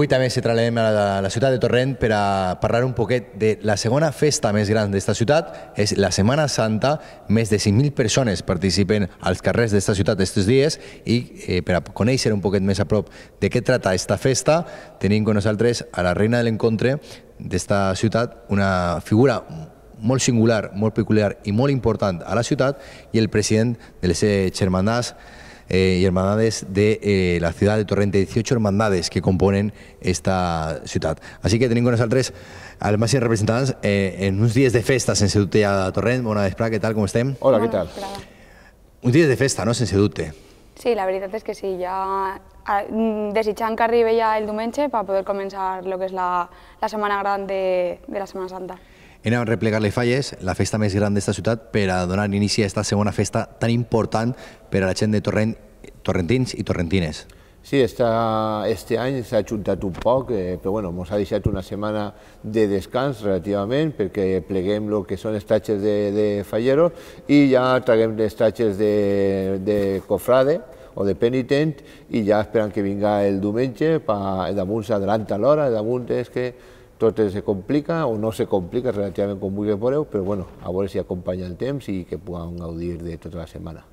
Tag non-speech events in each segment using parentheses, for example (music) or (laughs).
avui també s'hi traslladem a la, a la ciutat de Torrent per a parlar un poquet de la segona festa més gran d'esta ciutat. És la Setmana Santa, més de 5.000 persones participen als carrers d'esta ciutat aquests dies i eh, per a conèixer un poquet més a prop de què trata esta festa tenim amb nosaltres a la reina de l'encontre d'esta ciutat, una figura molt singular, molt peculiar i molt important a la ciutat i el president de les germanats Eh, y hermandades de eh, la ciudad de Torrente, 18 hermandades que componen esta ciudad. Así que teniendo con nosotros tres al representantes eh, en unos días de festa, en sedute a Torrent. de para ¿qué tal, cómo estén Hola, ¿qué tal? Un día de festa, no?, en Sedute Sí, la verdad es que sí, ya mm, desechan que ya ya el dumenche para poder comenzar lo que es la, la Grande de, la Semana Santa. En replegarle falles, la festa más grande de esta ciudad, a donar inicio a esta festa tan importante para la gent de Torrent torrentins i torrentines. Sí, esta, este any s'ha ajuntat un poc, eh, però bueno, ens ha deixat una setmana de descans relativament perquè pleguem el que són estatges de, de fallero i ja traguem estatges de, de cofrade o de penitent i ja esperen que vinga el diumenge, pa, damunt s'adelanta l'hora, damunt és que tot es complica o no se complica relativament com vulgui podeu, però bueno, a veure si acompanya el temps i que puguem gaudir de tota la setmana.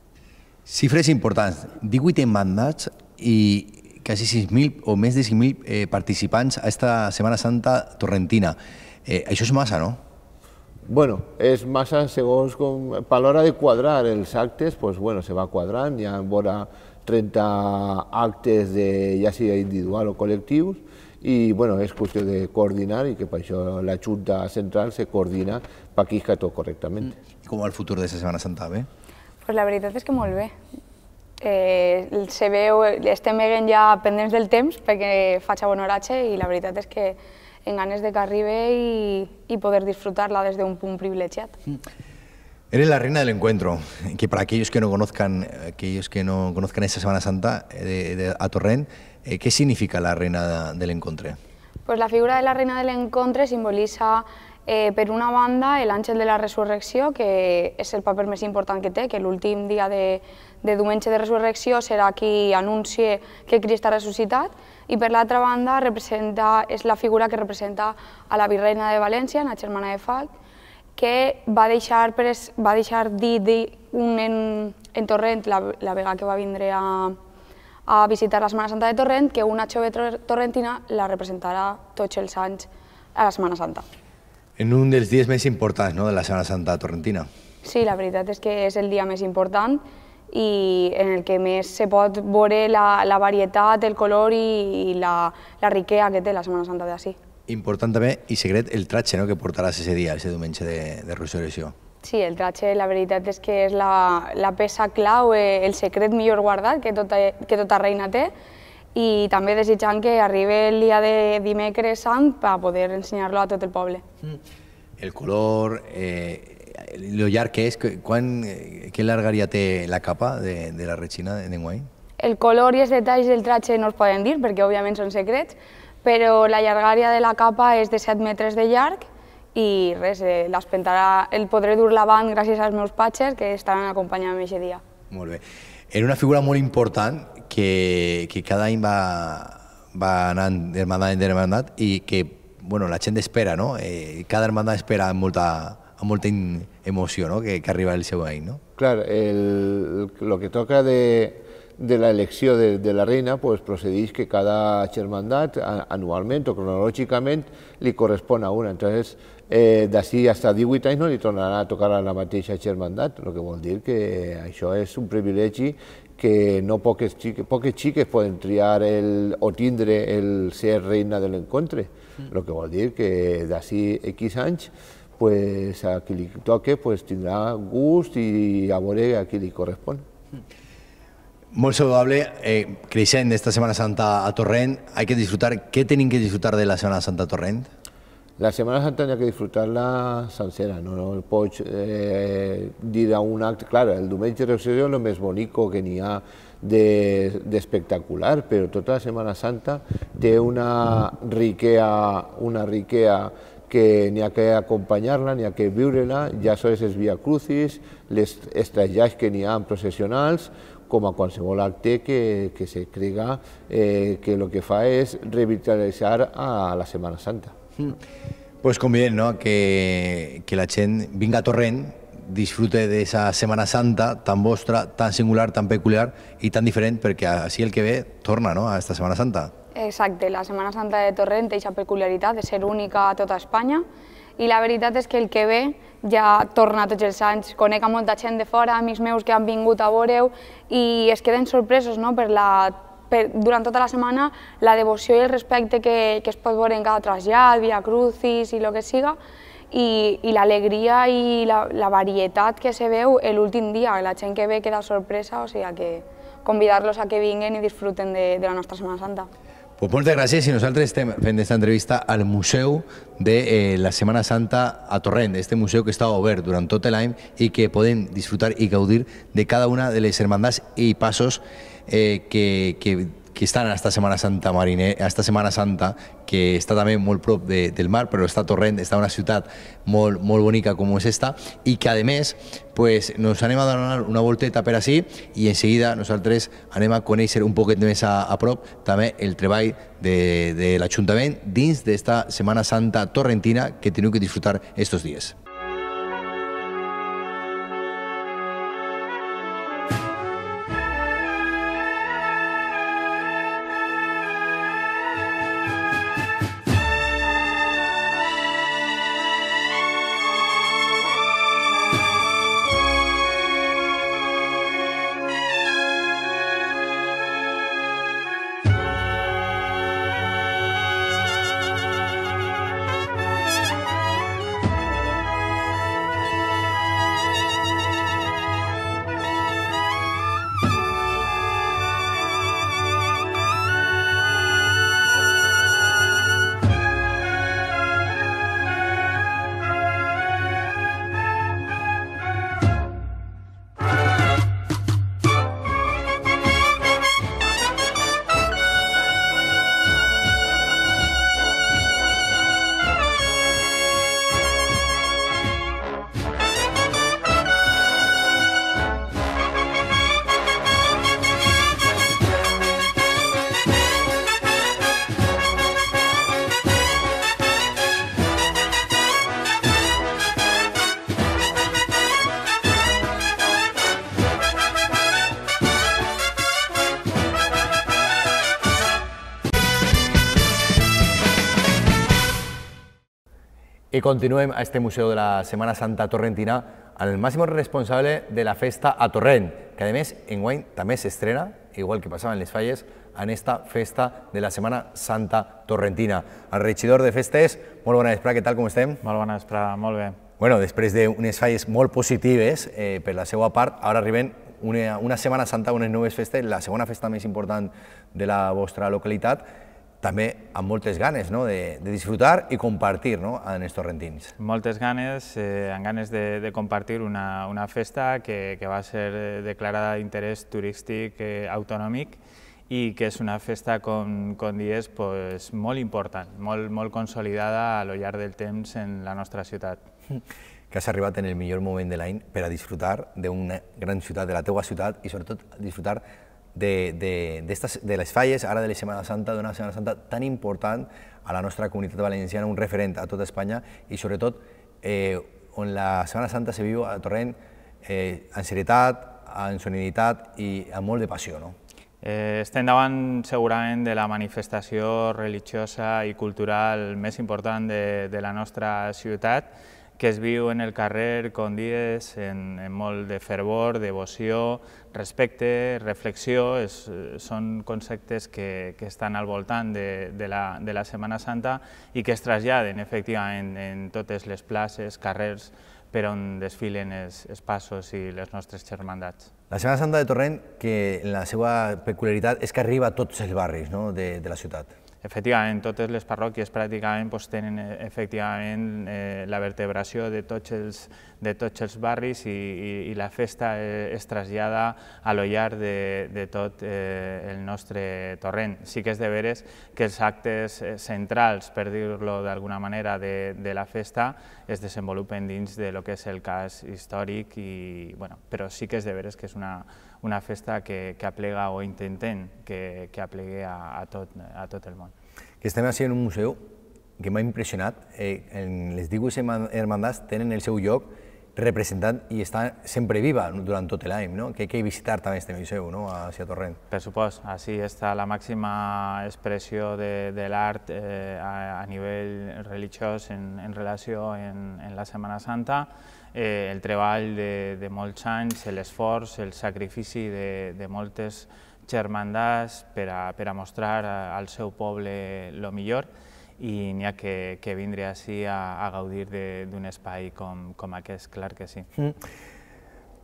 Xifres importants, 18 mandats i quasi 6.000 o més de 5.000 eh, participants a esta Semana Santa torrentina. Eh, això és massa, no? Bueno, és massa segons com... Per l'hora de quadrar els actes, pues, bueno, se va quadrant, hi ha vora 30 actes, de, ja sigui individual o col·lectius, i bueno, és qüestió de coordinar i que per això la Junta Central se coordina per que tot correctament. Mm. I com va el futur de la Setmana Santa, bé? Eh? Pues la verdad es que me bé. Eh, se ve este Megan ya pendents del temps perquè faig a bon la verdad es que enganes de que y poder disfrutarla desde un punto punt mm. Eres la reina del encuentro, que para aquellos que no conozcan, aquellos que no conozcan esta Semana Santa eh, a Torrent, eh, ¿qué significa la reina del encuentro? Pues la figura de la reina del encuentro simboliza Eh, per una banda, l'Àngel de la Resurrecció, que és el paper més important que té, que l'últim dia de, de diumenge de Resurrecció serà qui anuncie que Crist ha ressuscitat, i per l'altra banda representa, és la figura que representa a la virreina de València, la germana de Falc, que va deixar, pres, va deixar dir, dir un en, en Torrent, la, la vega que va vindre a, a visitar la Setmana Santa de Torrent, que una jove torrentina la representarà tots els anys a la Setmana Santa en un dels dies més importants no, de la Setmana Santa Torrentina. Sí, la veritat és que és el dia més important i en el que més se pot veure la, la varietat, el color i, i la, la riquea que té la Setmana Santa d'ací. Important també i secret el tratge no, que portaràs ese dia, aquest diumenge de, de resurrecció. Sí, el tratge, la veritat és que és la, la peça clau, eh, el secret millor guardat que tota, que tota reina té, i també desitjant que arribi el dia de dimecres sant per poder ensenyar-lo a tot el poble. Mm. El color, eh, lo llarg que és, quan, eh, que llargària té la capa de, de la resina d'enguany? El color i els detalls del tratge no els poden dir perquè òbviament són secrets, però la llargària de la capa és de 7 metres de llarg i res, eh, l'espentarà, el podré dur l'avant gràcies als meus patxes que estaran acompanyant me aquest dia. Molt bé. Era una figura molt important que, que cada any va, va anant d'hermandat en hermandat i que bueno, la gent espera, no? Eh, cada hermandat espera amb molta, amb molta emoció no? que, que arriba el seu any. No? Clar, el, lo que toca de, de la elecció de, de la reina pues, procedeix que cada germandat anualment o cronològicament li correspon a una. Entonces, eh, d'ací fins a 18 anys no li tornarà a tocar a la mateixa germandat, el que vol dir que això és un privilegi que no poques xiques, poques xiques poden triar el, o tindre el ser reina de l'encontre, mm. que vol dir que d'ací X anys pues, a qui li toque pues, tindrà gust i a veure a qui li correspon. Mm. Molt saludable, eh, Creixent, esta Semana Santa a Torrent, hay que disfrutar, ¿qué tienen que disfrutar de la Semana Santa a Torrent? La Semana Santa tendría que disfrutar-la sencera, no, no el pots eh, dir a un acte... Clar, el diumenge de Resurrecció és el més bonic que n'hi ha d'espectacular, de, de però tota la Setmana Santa té una riquea, una riquea que n'hi ha que acompanyar-la, n'hi ha que viure-la, ja són els via crucis, les estrellats que n'hi ha en processionals, com a qualsevol acte que, que se crega eh, que el que fa és revitalitzar a la Setmana Santa. Mm. Pues conviden, ¿no? Que, que la gent vinga a Torrent, disfrute d'esa Setmana Santa tan vostra, tan singular, tan peculiar i tan diferent, perquè així el que ve torna no? a aquesta Setmana Santa. Exacte, la Setmana Santa de Torrent té aquesta peculiaritat de ser única a tota Espanya i la veritat és que el que ve ja torna tots els anys. Conec a molta gent de fora, amics meus que han vingut a veure i es queden sorpresos no? per la durante toda la semana... la devoción y el respeto que, es pot en cada trasllat, via crucis y lo que siga, ...y la alegría y la, variedad que se ve el último día... la gent que ve queda sorpresa, o sea que ...convidarlos a que vengan y disfruten de, de la Nuestra Semana Santa. Pues muchas gracias y nos estem fent esta entrevista al Museo de eh, la Semana Santa a Torrent, este museo que està durante todo el l'any ...y que pueden disfrutar y caudir de cada una de las hermandades y pasos... eh, que, que, que estan a esta Semana Santa Mariner, a esta Semana Santa, que està també molt prop de, del mar, però està torrent, està una ciutat molt, molt bonica com és esta, i que, a més, pues, nos anem a donar una volteta per així i en seguida nosaltres anem a conèixer un poquet més a, a prop també el treball de, de l'Ajuntament dins d'esta Semana Santa torrentina que teniu que disfrutar estos dies. Y continúen a este Museo de la Semana Santa Torrentina al máximo responsable de la festa a Torrent, que además en wayne también se estrena, igual que pasaba en Les Falles, en esta festa de la Semana Santa Torrentina. Al regidor de festes, muy bona Espra, ¿qué tal, cómo estén Muy bona Espra, muy bien. Bueno, de unes falles muy positives eh, pero la segunda parte ahora arriben una, Semana Santa, unas nuevas festes, la segunda festa más importante de la vuestra localidad també amb moltes ganes no? de, de disfrutar i compartir no? en els torrentins. Moltes ganes, eh, amb ganes de, de compartir una, una festa que, que va ser eh, declarada d'interès turístic eh, autonòmic i que és una festa, com, com dies, pues, molt important, molt, molt consolidada a lo llarg del temps en la nostra ciutat. (laughs) Que has arribat en el millor moment de l'any per a disfrutar d'una gran ciutat, de la teua ciutat, i sobretot disfrutar de, de, de, estas, de les falles, ara de la Setmana Santa, d'una Setmana Santa tan important a la nostra comunitat valenciana, un referent a tota Espanya i sobretot eh, on la Setmana Santa se viu a torrent eh, en serietat, en sonoritat i amb molt de passió. No? Eh, estem davant segurament de la manifestació religiosa i cultural més important de, de la nostra ciutat que es viu en el carrer Condies en, en molt de fervor, devoció, respecte, reflexió, és, són conceptes que, que estan al voltant de, de, la, de la Setmana Santa i que es traslladen efectivament en totes les places, carrers, per on desfilen els, els passos i les nostres germandats. La Setmana Santa de Torrent, que la seva peculiaritat és que arriba a tots els barris no? de, de la ciutat efectivament, totes les parròquies pràcticament doncs, tenen eh, efectivament eh, la vertebració de tots els, de barris i, i, la festa eh, es trasllada a l'ollar de, de tot eh, el nostre torrent. Sí que és de veres que els actes eh, centrals, per dir-lo d'alguna manera, de, de la festa es desenvolupen dins de lo que és el cas històric, i, bueno, però sí que és de veres que és una, una festa que, que aplega o intentem que, que aplegui a, a, tot, a tot el món que estem així en un museu que m'ha impressionat. Eh, en les 18 hermandats tenen el seu lloc representant i està sempre viva durant tot l'any, no? que hay que visitar també este museu no? a Cia Torrent. Per supost, així està la màxima expressió de, de l'art eh, a, a nivell religiós en, en relació en, en la Setmana Santa, eh, el treball de, de molts anys, l'esforç, el sacrifici de, de moltes persones germandats per a, per a mostrar eh, al seu poble el millor i n'hi ha que, que vindre així a, a gaudir d'un espai com, com aquest, clar que sí. Mm.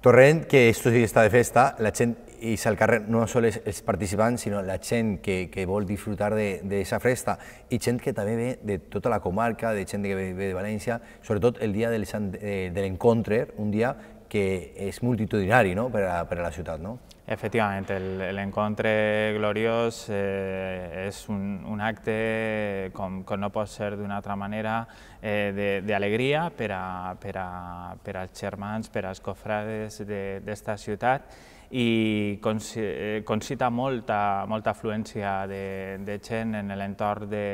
Torrent, que esto sí que està de festa, la gent i al carrer no només els participants, sinó la gent que, que vol disfrutar d'aquesta festa i gent que també ve de tota la comarca, de gent que ve de València, sobretot el dia del, eh, de l'encontre, un dia que és multitudinari no? per, a, per a la ciutat. No? Efectivamente, el, el encontre gloriós eh, és un, un acte, com, com no pot ser d'una altra manera, eh, d'alegria per, a, per, a, per als germans, per als cofrades d'esta ciutat i eh, concita molta, molta afluència de, de gent en l'entorn de,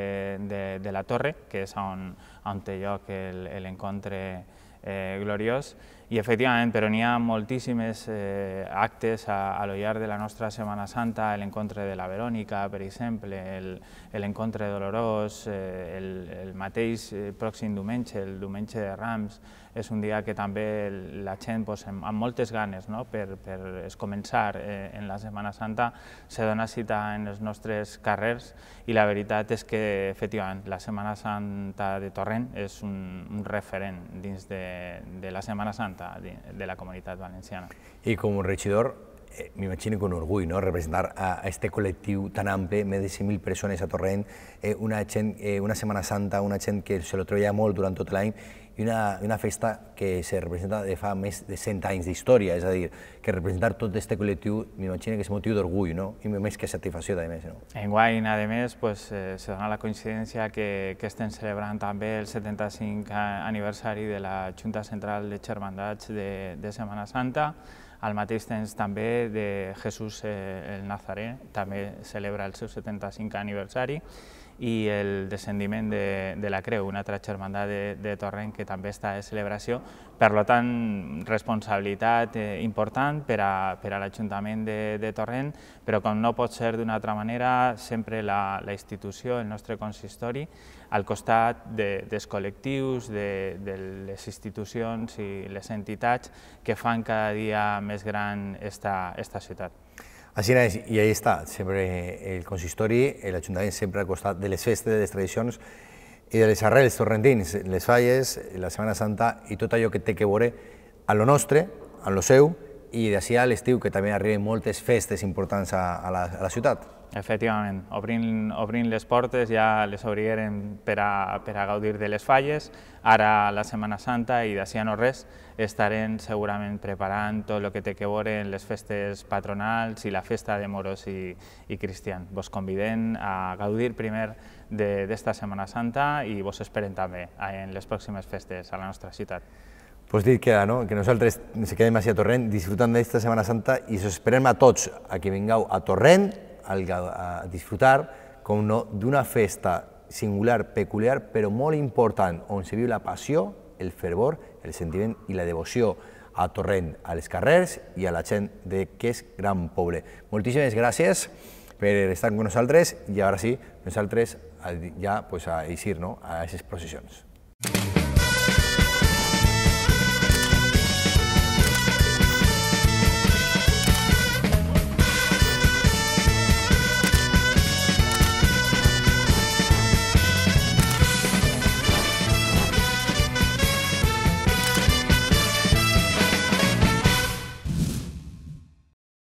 de, de la torre, que és on, on té lloc l'encontre eh, gloriós, i efectivament, però n'hi ha moltíssimes eh, actes a, a lo llarg de la nostra Setmana Santa, l'encontre de la Verònica, per exemple, l'encontre dolorós, eh, el, el mateix eh, pròxim diumenge, el diumenge de Rams, és un dia que també la gent pues, amb moltes ganes no? per, per es començar eh, en la Setmana Santa se dona cita en els nostres carrers i la veritat és que efectivament la Setmana Santa de Torrent és un, un referent dins de, de la Setmana Santa de, de la comunitat valenciana. I com a regidor me eh, m'imagino que un orgull, no?, representar a, este col·lectiu tan ample, més de 100.000 persones a Torrent, eh, una, gent, eh, una Setmana Santa, una gent que se lo treballa molt durant tot l'any, i una, una festa que se representa de fa més de 100 anys d'història, és a dir, que representar tot este col·lectiu m'imagino que és motiu d'orgull, no?, i més que satisfacció, a més, no? En a més, pues, eh, se dona la coincidència que, que estem celebrant també el 75 aniversari de la Junta Central de Xermandats de, de Setmana Santa, al mateix temps també de Jesús eh, el Nazaret, també celebra el seu 75 aniversari i el descendiment de, de la Creu, una altra germandat de, de Torrent que també està de celebració. Per tant, responsabilitat eh, important per a, per a l'Ajuntament de, de Torrent, però com no pot ser d'una altra manera, sempre la, la institució, el nostre consistori, al costat de, dels col·lectius, de, de les institucions i les entitats que fan cada dia més gran esta, esta ciutat. Així és, i ahí està, sempre el consistori, l'Ajuntament sempre al costat de les festes, de les tradicions i de les arrels torrentins, les falles, la Setmana Santa i tot allò que té que veure a lo nostre, a lo seu, i d'ací a l'estiu, que també arriben moltes festes importants a, a, la, a la ciutat. Efectivament, obrint, obrint les portes ja les obrirem per a, per a gaudir de les falles. Ara, la Setmana Santa i d'ací a no res, estarem segurament preparant tot el que té que veure en les festes patronals i la festa de moros i, i cristians. Vos convidem a gaudir primer d'esta Setmana Santa i vos esperen també en les pròximes festes a la nostra ciutat. Pues dir que, no? que nosaltres se quedem així a Torrent disfrutant d'esta Setmana Santa i us esperem a tots a que vingueu a Torrent a eh, disfrutar, com no, d'una festa singular, peculiar, però molt important, on se viu la passió, el fervor, el sentiment i la devoció a Torrent, a les carrers i a la gent d'aquest gran poble. Moltíssimes gràcies per estar amb nosaltres i ara sí, nosaltres eh, ja pues, a eixir no? a aquestes processions. Thank